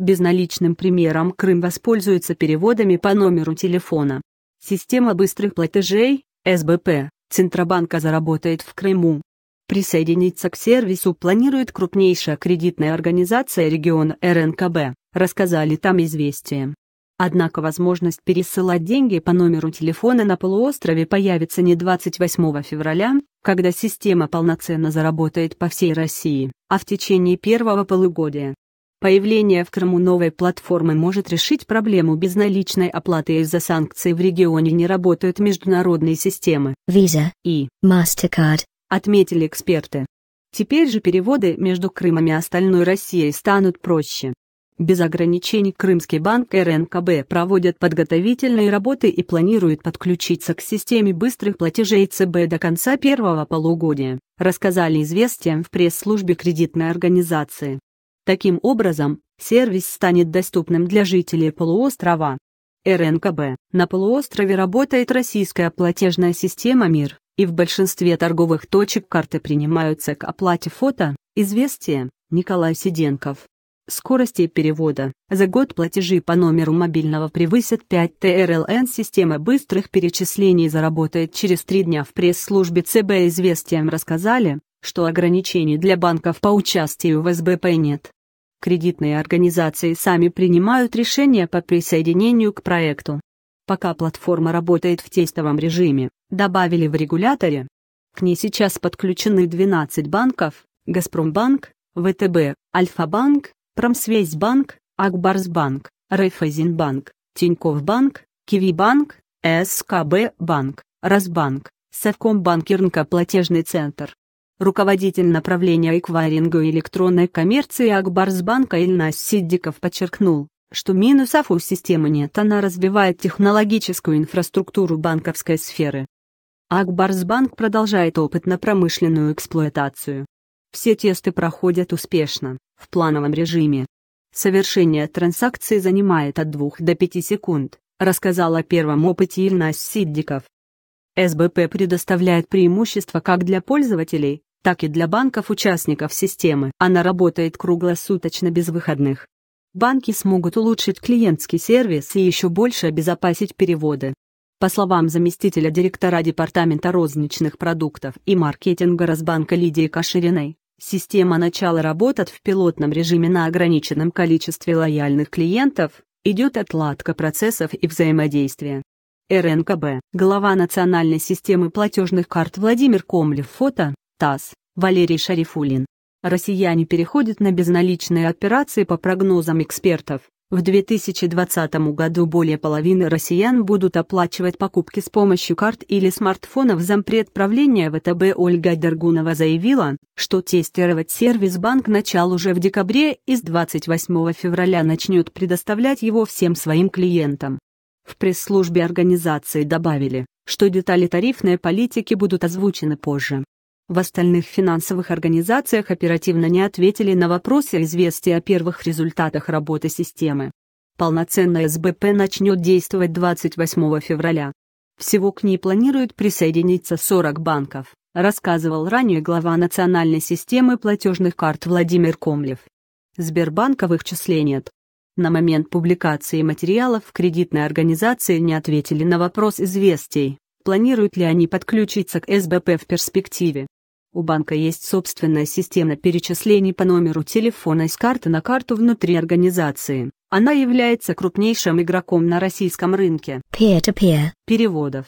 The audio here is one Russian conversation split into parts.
Безналичным примером Крым воспользуется переводами по номеру телефона. Система быстрых платежей, СБП, Центробанка заработает в Крыму. Присоединиться к сервису планирует крупнейшая кредитная организация региона РНКБ, рассказали там известия. Однако возможность пересылать деньги по номеру телефона на полуострове появится не 28 февраля, когда система полноценно заработает по всей России, а в течение первого полугодия. Появление в Крыму новой платформы может решить проблему безналичной оплаты из-за санкций в регионе не работают международные системы Visa и MasterCard, отметили эксперты. Теперь же переводы между Крымом и остальной Россией станут проще. Без ограничений Крымский банк РНКБ проводят подготовительные работы и планируют подключиться к системе быстрых платежей ЦБ до конца первого полугодия, рассказали известиям в пресс-службе кредитной организации. Таким образом, сервис станет доступным для жителей полуострова. РНКБ. На полуострове работает российская платежная система МИР, и в большинстве торговых точек карты принимаются к оплате фото, известие, Николай Сиденков. Скорости перевода. За год платежи по номеру мобильного превысят 5 ТРЛН. Система быстрых перечислений заработает через три дня. В пресс-службе ЦБ «Известиям» рассказали, что ограничений для банков по участию в СБП нет. Кредитные организации сами принимают решения по присоединению к проекту. Пока платформа работает в тестовом режиме, добавили в регуляторе. К ней сейчас подключены 12 банков – Газпромбанк, ВТБ, Альфа-банк, Промсвязьбанк, Акбарсбанк, Райфайзенбанк, Тинькоффбанк, Кивибанк, СКБ-банк, Разбанк, Совкомбанк Ирнка платежный центр. Руководитель направления эквайринга электронной коммерции Акбарсбанка Ильнас Сиддиков подчеркнул, что минусов у системы нет, она развивает технологическую инфраструктуру банковской сферы. Акбарсбанк продолжает опытно-промышленную эксплуатацию. Все тесты проходят успешно, в плановом режиме. Совершение транзакции занимает от 2 до 5 секунд, рассказал о первом опыте Ильнас Сиддиков. СБП предоставляет преимущества как для пользователей, так и для банков-участников системы. Она работает круглосуточно без выходных. Банки смогут улучшить клиентский сервис и еще больше обезопасить переводы. По словам заместителя директора Департамента розничных продуктов и маркетинга Росбанка Лидии Кашириной, система начала работать в пилотном режиме на ограниченном количестве лояльных клиентов, идет отладка процессов и взаимодействия. РНКБ, глава национальной системы платежных карт Владимир Комлев, фото, ТАСС, Валерий Шарифулин. Россияне переходят на безналичные операции по прогнозам экспертов. В 2020 году более половины россиян будут оплачивать покупки с помощью карт или смартфонов. Зампред правления ВТБ Ольга Дергунова заявила, что тестировать сервис банк начал уже в декабре и с 28 февраля начнет предоставлять его всем своим клиентам. В пресс-службе организации добавили, что детали тарифной политики будут озвучены позже. В остальных финансовых организациях оперативно не ответили на вопросы известия о первых результатах работы системы. Полноценная СБП начнет действовать 28 февраля. Всего к ней планируют присоединиться 40 банков, рассказывал ранее глава национальной системы платежных карт Владимир Комлев. Сбербанка в их числе нет. На момент публикации материалов кредитные организации не ответили на вопрос известий, планируют ли они подключиться к СБП в перспективе. У банка есть собственная система перечислений по номеру телефона из карты на карту внутри организации. Она является крупнейшим игроком на российском рынке peer-to-peer переводов.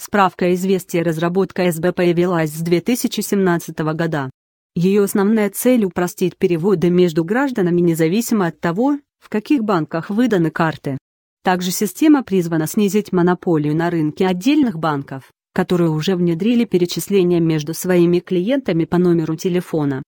Справка известия разработка СБП появилась с 2017 года. Ее основная цель – упростить переводы между гражданами независимо от того, в каких банках выданы карты. Также система призвана снизить монополию на рынке отдельных банков которые уже внедрили перечисления между своими клиентами по номеру телефона.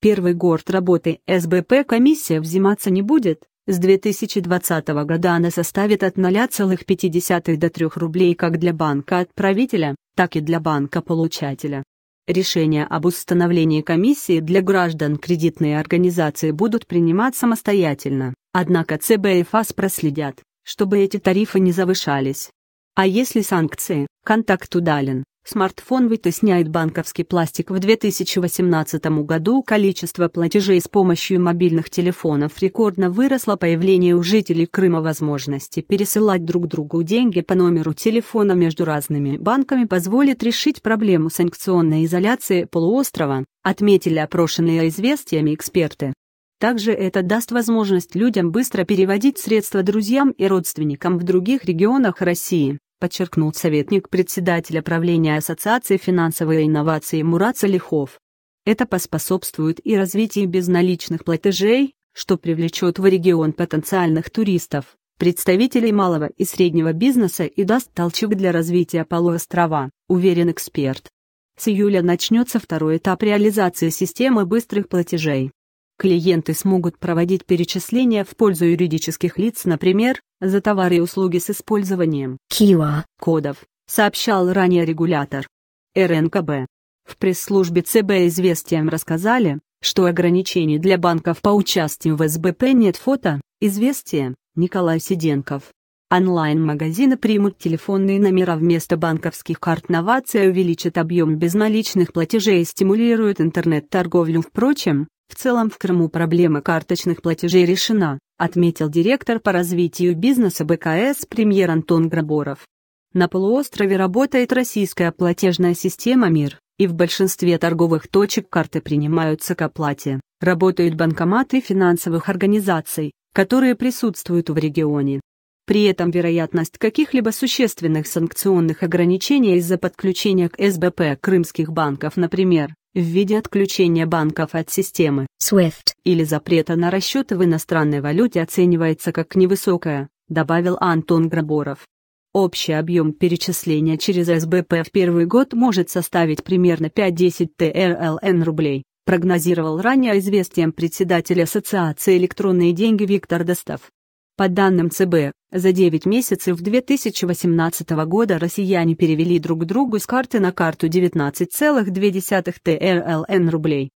Первый горд работы СБП комиссия взиматься не будет. С 2020 года она составит от 0,5 до 3 рублей как для банка-отправителя, так и для банка-получателя. Решения об установлении комиссии для граждан кредитные организации будут принимать самостоятельно, однако ЦБ и ФАС проследят, чтобы эти тарифы не завышались. А если санкции? Контакт удален. Смартфон вытесняет банковский пластик в 2018 году. Количество платежей с помощью мобильных телефонов рекордно выросло. Появление у жителей Крыма возможности пересылать друг другу деньги по номеру телефона между разными банками позволит решить проблему санкционной изоляции полуострова, отметили опрошенные известиями эксперты. Также это даст возможность людям быстро переводить средства друзьям и родственникам в других регионах России, подчеркнул советник председателя правления Ассоциации финансовой инновации Мурат Салихов. Это поспособствует и развитию безналичных платежей, что привлечет в регион потенциальных туристов, представителей малого и среднего бизнеса и даст толчок для развития полуострова, уверен эксперт. С июля начнется второй этап реализации системы быстрых платежей. Клиенты смогут проводить перечисления в пользу юридических лиц, например, за товары и услуги с использованием Кива кодов, сообщал ранее регулятор РНКБ. В пресс-службе ЦБ «Известиям» рассказали, что ограничений для банков по участию в СБП нет фото, «Известия» Николай Сиденков. Онлайн-магазины примут телефонные номера вместо банковских карт. Новация увеличит объем безналичных платежей и стимулирует интернет-торговлю. Впрочем, в целом в Крыму проблема карточных платежей решена, отметил директор по развитию бизнеса БКС премьер Антон Граборов. На полуострове работает российская платежная система МИР, и в большинстве торговых точек карты принимаются к оплате. Работают банкоматы финансовых организаций, которые присутствуют в регионе. При этом вероятность каких-либо существенных санкционных ограничений из-за подключения к СБП крымских банков, например, в виде отключения банков от системы SWIFT или запрета на расчеты в иностранной валюте оценивается как невысокая, добавил Антон Граборов. Общий объем перечисления через СБП в первый год может составить примерно 5-10 ТРЛН рублей, прогнозировал ранее известием председатель Ассоциации электронные деньги Виктор Достов. По данным ЦБ, за 9 месяцев 2018 года россияне перевели друг другу с карты на карту 19,2 ТРЛН рублей.